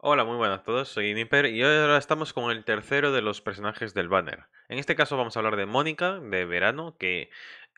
Hola, muy buenas a todos, soy Nipper y hoy ahora estamos con el tercero de los personajes del banner. En este caso vamos a hablar de Mónica, de verano, que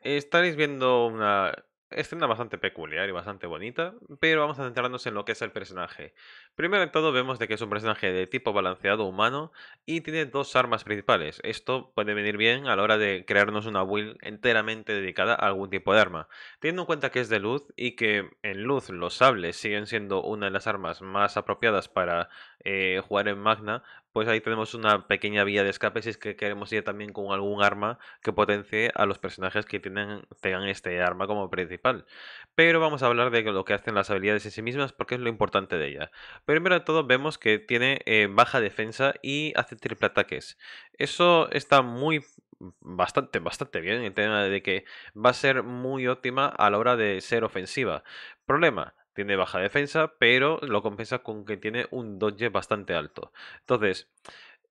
estaréis viendo una escena bastante peculiar y bastante bonita, pero vamos a centrarnos en lo que es el personaje. Primero en todo vemos de que es un personaje de tipo balanceado humano y tiene dos armas principales. Esto puede venir bien a la hora de crearnos una build enteramente dedicada a algún tipo de arma. Teniendo en cuenta que es de luz y que en luz los sables siguen siendo una de las armas más apropiadas para eh, jugar en Magna, pues ahí tenemos una pequeña vía de escape si es que queremos ir también con algún arma que potencie a los personajes que tienen, tengan este arma como principal. Pero vamos a hablar de lo que hacen las habilidades en sí mismas porque es lo importante de ella. Primero de todo vemos que tiene eh, baja defensa y hace triple ataques. Eso está muy bastante, bastante bien el tema de que va a ser muy óptima a la hora de ser ofensiva. Problema, tiene baja defensa, pero lo compensa con que tiene un dodge bastante alto. Entonces,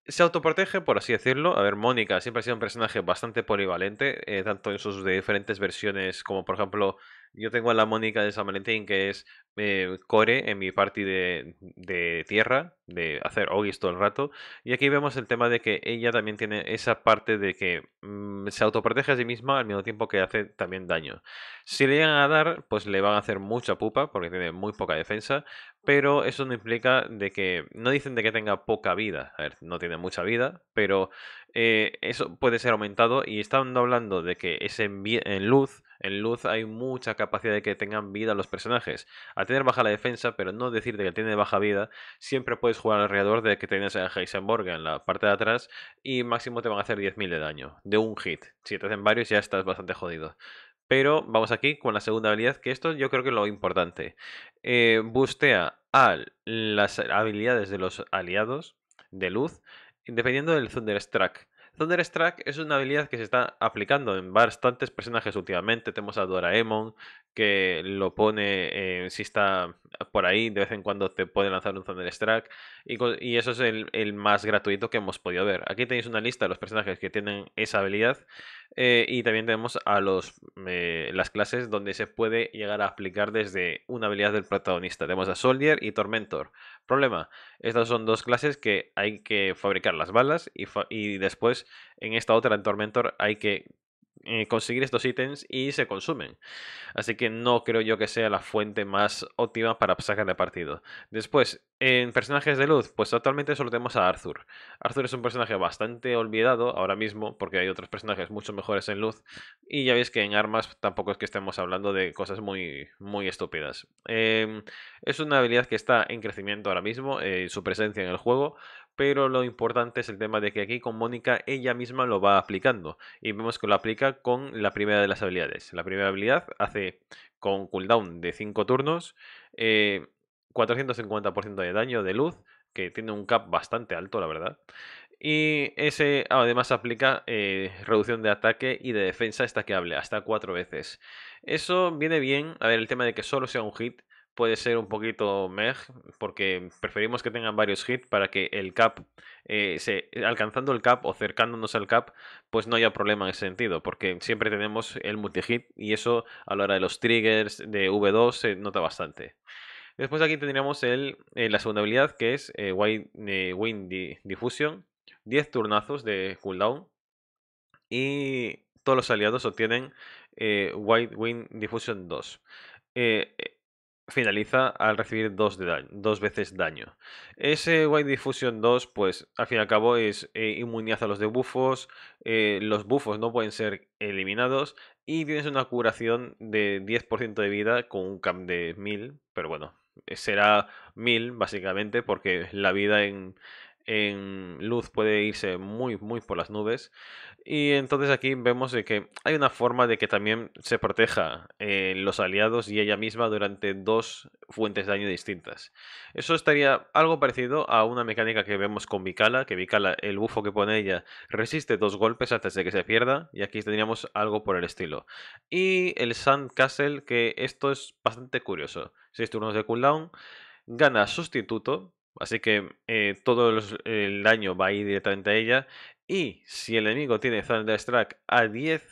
se autoprotege, por así decirlo. A ver, Mónica siempre ha sido un personaje bastante polivalente, eh, tanto en sus diferentes versiones como, por ejemplo, yo tengo a la Mónica de San Valentín, que es eh, core en mi party de, tierra, de hacer ogis todo el rato. Y aquí vemos el tema de que ella también tiene esa parte de que mm, se autoprotege a sí misma al mismo tiempo que hace también daño. Si le llegan a dar, pues le van a hacer mucha pupa, porque tiene muy poca defensa. Pero eso no implica de que. No dicen de que tenga poca vida. A ver, no tiene mucha vida, pero eh, eso puede ser aumentado. Y están hablando de que ese en luz en luz hay mucha capacidad de que tengan vida los personajes. Al tener baja la defensa, pero no decirte que tiene baja vida, siempre puedes jugar alrededor de que tienes a Heisenborg en la parte de atrás y máximo te van a hacer 10.000 de daño, de un hit. Si te hacen varios ya estás bastante jodido. Pero vamos aquí con la segunda habilidad, que esto yo creo que es lo importante. Eh, bustea a las habilidades de los aliados de luz, dependiendo del Thunderstruck. Strike es una habilidad que se está aplicando en bastantes personajes últimamente. Tenemos a Doraemon, que lo pone, eh, si está por ahí, de vez en cuando te puede lanzar un Thunder Y, y eso es el, el, más gratuito que hemos podido ver. Aquí tenéis una lista de los personajes que tienen esa habilidad. Eh, y también tenemos a los, eh, las clases donde se puede llegar a aplicar desde una habilidad del protagonista. Tenemos a Soldier y Tormentor. Problema, estas son dos clases que hay que fabricar las balas y, y después en esta otra, en Tormentor, hay que eh, conseguir estos ítems y se consumen. Así que no creo yo que sea la fuente más óptima para sacarle partido. Después, en personajes de luz, pues actualmente solo tenemos a Arthur. Arthur es un personaje bastante olvidado ahora mismo, porque hay otros personajes mucho mejores en luz. Y ya veis que en armas tampoco es que estemos hablando de cosas muy, muy estúpidas. Em, es una habilidad que está en crecimiento ahora mismo, eh, su presencia en el juego, pero lo importante es el tema de que aquí con Mónica ella misma lo va aplicando y vemos que lo aplica con la primera de las habilidades. La primera habilidad hace con cooldown de 5 turnos 450% eh, de daño de luz, que tiene un cap bastante alto la verdad. Y ese además aplica eh, reducción de ataque y de defensa estaqueable hasta cuatro veces. Eso viene bien, a ver, el tema de que solo sea un hit puede ser un poquito meh, porque preferimos que tengan varios hits para que el cap, eh, se, alcanzando el cap o acercándonos al cap, pues no haya problema en ese sentido, porque siempre tenemos el multi-hit y eso a la hora de los triggers de V2 se nota bastante. Después aquí tendríamos el, eh, la segunda habilidad que es eh, white Wind Diffusion, 10 turnazos de cooldown y todos los aliados obtienen White Wind Diffusion 2 finaliza al recibir dos, de dos veces daño. Ese White Diffusion 2, pues al fin y al cabo es eh, inmunidad a los debufos, eh, los bufos no pueden ser eliminados y tienes una curación de 10% de vida con un cam de 1000, pero bueno, eh, será 1000 básicamente porque la vida en, en luz puede irse muy, muy por las nubes. Y entonces aquí vemos que hay una forma de que también se proteja eh, los aliados y ella misma durante dos fuentes de daño distintas. Eso estaría algo parecido a una mecánica que vemos con Vicala. que Vicala, el bufo que pone ella, resiste dos golpes antes de que se pierda, y aquí tendríamos algo por el estilo. Y el Sandcastle, que esto es bastante curioso. 6 turnos de cooldown, gana sustituto, Así que eh, todo el daño va a ir directamente a ella. Y si el enemigo tiene Strike a 10,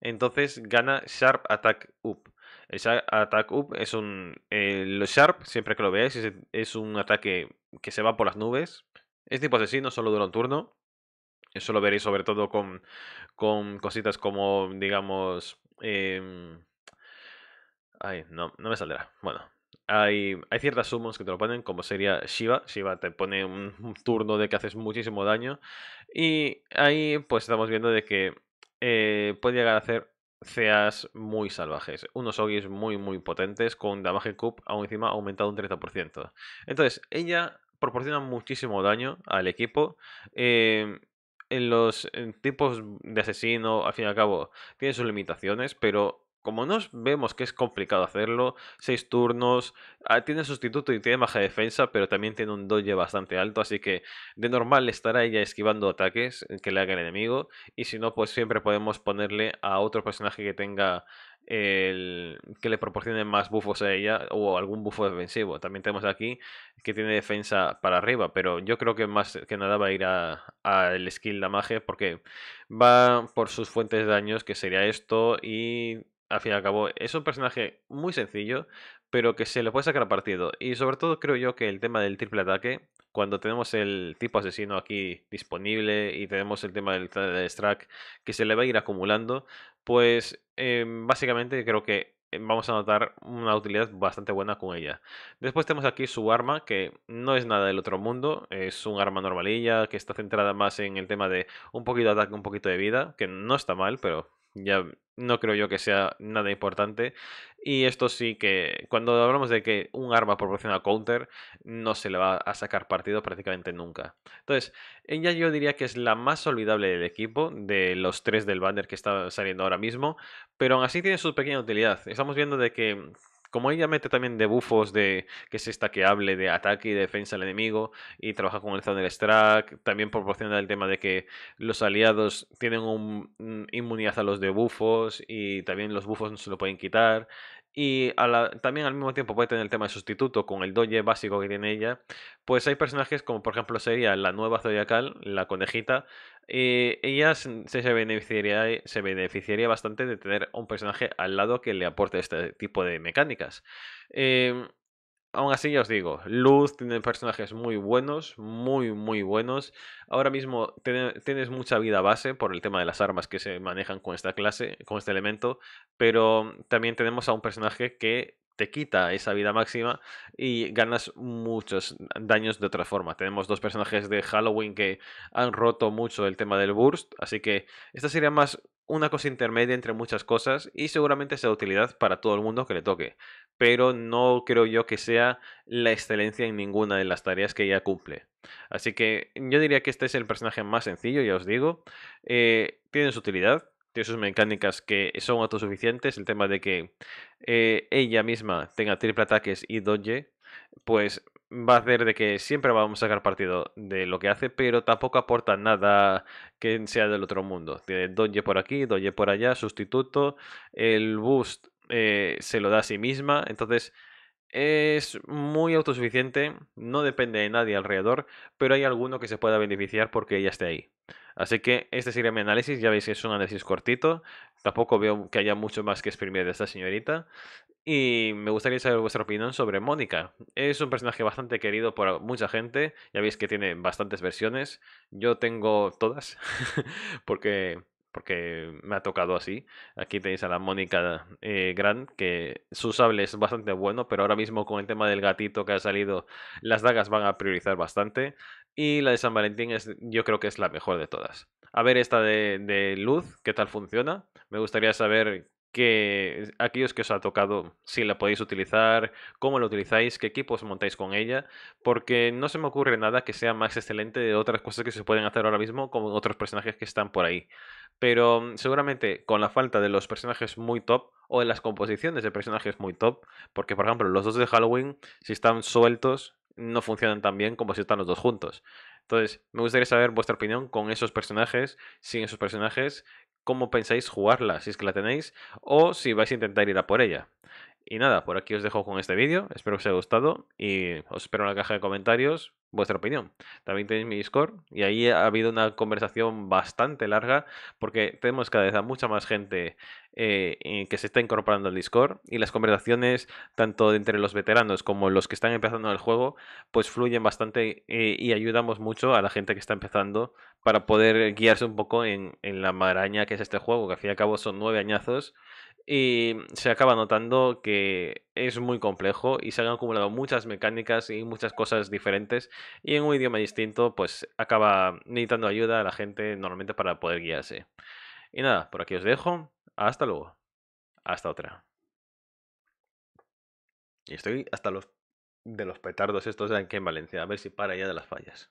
entonces gana Sharp Attack Up. El Sharp Attack Up es un. lo Sharp, siempre que lo veáis, es, un ataque que se va por las nubes. Es tipo asesino, solo dura un turno. Eso lo veréis sobre todo con, con cositas como, digamos. Em, ay, no, no me saldrá. Bueno, hay, ciertas summons que te lo ponen, como sería Shiva. Shiva te pone un, turno de que haces muchísimo daño. Y ahí pues estamos viendo de que eh, puede llegar a hacer CAs muy salvajes. Unos Ogis muy, muy potentes con Damage Cup aún encima aumentado un 30%. Entonces, ella proporciona muchísimo daño al equipo. Eh, en los tipos de asesino, al fin y al cabo, tiene sus limitaciones, pero como nos vemos que es complicado hacerlo, seis turnos, ah, tiene sustituto y tiene baja defensa, pero también tiene un doye bastante alto, así que de normal estará ella esquivando ataques eh, que le haga el enemigo, y si no, pues siempre podemos ponerle a otro personaje que tenga el que le proporcione más buffos a ella o algún buffo defensivo. También tenemos aquí que tiene defensa para arriba, pero yo creo que más que nada va a ir al skill la magia porque va por sus fuentes de daños, que sería esto, y al fin y al cabo, es un personaje muy sencillo, pero que se le puede sacar partido. Y sobre todo creo yo que el tema del triple ataque, cuando tenemos el tipo asesino aquí disponible y tenemos el tema del, strike que se le va a ir acumulando, pues em, básicamente creo que em, vamos a notar una utilidad bastante buena con ella. Después tenemos aquí su arma, que no es nada del otro mundo, es un arma normalilla, que está centrada más en el tema de un poquito de ataque, un poquito de vida, que no está mal, pero ya no creo yo que sea nada importante. Y esto sí que, cuando hablamos de que un arma proporciona counter, no se le va a sacar partido prácticamente nunca. Entonces, ella yo diría que es la más olvidable del equipo, de los tres del banner que está saliendo ahora mismo, pero aún así tiene su pequeña utilidad. Estamos viendo de que como ella mete también debufos de que es esta que hable de ataque y defensa al enemigo y trabaja con el Thunder Strike, también proporciona el tema de que los aliados tienen un, inmunidad a los debufos y también los bufos no se lo pueden quitar y también al mismo tiempo puede tener el tema de sustituto con el doye básico que tiene ella. Pues hay personajes como por ejemplo sería la nueva zodiacal, la conejita. Eh, ella se, beneficiaría, se beneficiaría bastante de tener un personaje al lado que le aporte este tipo de mecánicas. Em, aún así ya os digo, Luz tiene personajes muy buenos, muy, muy buenos. Ahora mismo tienes mucha vida base por el tema de las armas que se manejan con esta clase, con este elemento, pero también tenemos a un personaje que te quita esa vida máxima y ganas muchos daños de otra forma. Tenemos dos personajes de Halloween que han roto mucho el tema del burst, así que esta sería más una cosa intermedia entre muchas cosas y seguramente sea utilidad para todo el mundo que le toque. Pero no creo yo que sea la excelencia en ninguna de las tareas que ella cumple. Así que yo diría que este es el personaje más sencillo, ya os digo. Eh, tiene su utilidad, tiene sus mecánicas que son autosuficientes. El tema de que eh, ella misma tenga triple ataques y dodge, pues va a hacer de que siempre vamos a sacar partido de lo que hace, pero tampoco aporta nada que sea del otro mundo. Tiene Doye por aquí, Doye por allá, sustituto, el boost eh, se lo da a sí misma, entonces es muy autosuficiente, no depende de nadie alrededor, pero hay alguno que se pueda beneficiar porque ella esté ahí. Así que este sería mi análisis, ya veis que es un análisis cortito, tampoco veo que haya mucho más que exprimir de esta señorita. Y me gustaría saber vuestra opinión sobre Mónica. Es un personaje bastante querido por mucha gente. Ya veis que tiene bastantes versiones. Yo tengo todas. porque, porque me ha tocado así. Aquí tenéis a la Mónica eh, Grant, que su sable es bastante bueno. Pero ahora mismo con el tema del gatito que ha salido, las dagas van a priorizar bastante. Y la de San Valentín es, yo creo que es la mejor de todas. A ver esta de, de luz, qué tal funciona. Me gustaría saber que aquellos que os ha tocado, si la podéis utilizar, cómo la utilizáis, qué equipos montáis con ella, porque no se me ocurre nada que sea más excelente de otras cosas que se pueden hacer ahora mismo con otros personajes que están por ahí. Pero mm, seguramente con la falta de los personajes muy top o de las composiciones de personajes muy top, porque por ejemplo los dos de Halloween, si están sueltos, no funcionan tan bien como si están los dos juntos. Entonces, me gustaría saber vuestra opinión con esos personajes, sin esos personajes, cómo pensáis jugarla, si es que la tenéis, o si vais a intentar ir a por ella. Y nada, por aquí os dejo con este vídeo, espero que os haya gustado y os espero en la caja de comentarios vuestra opinión. También tenéis mi Discord y ahí ha habido una conversación bastante larga porque tenemos cada vez a mucha más gente eh, que se está incorporando al Discord y las conversaciones tanto entre los veteranos como los que están empezando el juego pues fluyen bastante eh, y ayudamos mucho a la gente que está empezando para poder guiarse un poco en, en la maraña que es este juego que al fin y al cabo son nueve añazos y se acaba notando que es muy complejo y se han acumulado muchas mecánicas y muchas cosas diferentes y en un idioma distinto pues acaba necesitando ayuda a la gente normalmente para poder guiarse. Y nada, por aquí os dejo. Hasta luego. Hasta otra. Y estoy hasta los de los petardos estos de aquí en Valencia. A ver si para ya de las fallas.